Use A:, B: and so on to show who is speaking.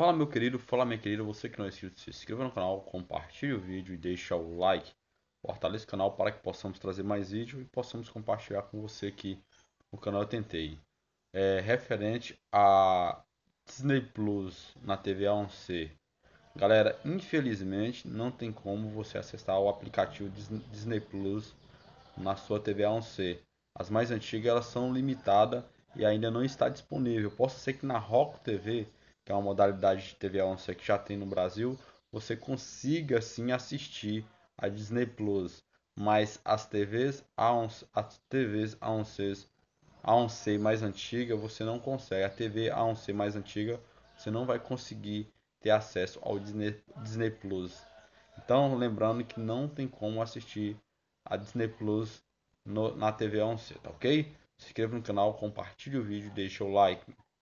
A: Fala meu querido, fala minha querida, você que não é inscrito, se inscreva no canal, compartilhe o vídeo e deixa o like. Fortaleça o canal para que possamos trazer mais vídeo e possamos compartilhar com você que o canal Eu Tentei. É, referente a Disney Plus na TV A1C. Galera, infelizmente não tem como você acessar o aplicativo Disney Plus na sua TV A1C. As mais antigas elas são limitadas e ainda não está disponível. Posso ser que na Roku TV que é uma modalidade de TV a 11 que já tem no Brasil, você consiga sim assistir a Disney Plus, mas as TVs a 1 as TVs a a mais antiga você não consegue. A TV a c mais antiga você não vai conseguir ter acesso ao Disney, Disney Plus. Então, lembrando que não tem como assistir a Disney Plus no, na TV A11, tá ok? Se inscreva no canal, compartilhe o vídeo, deixe o like.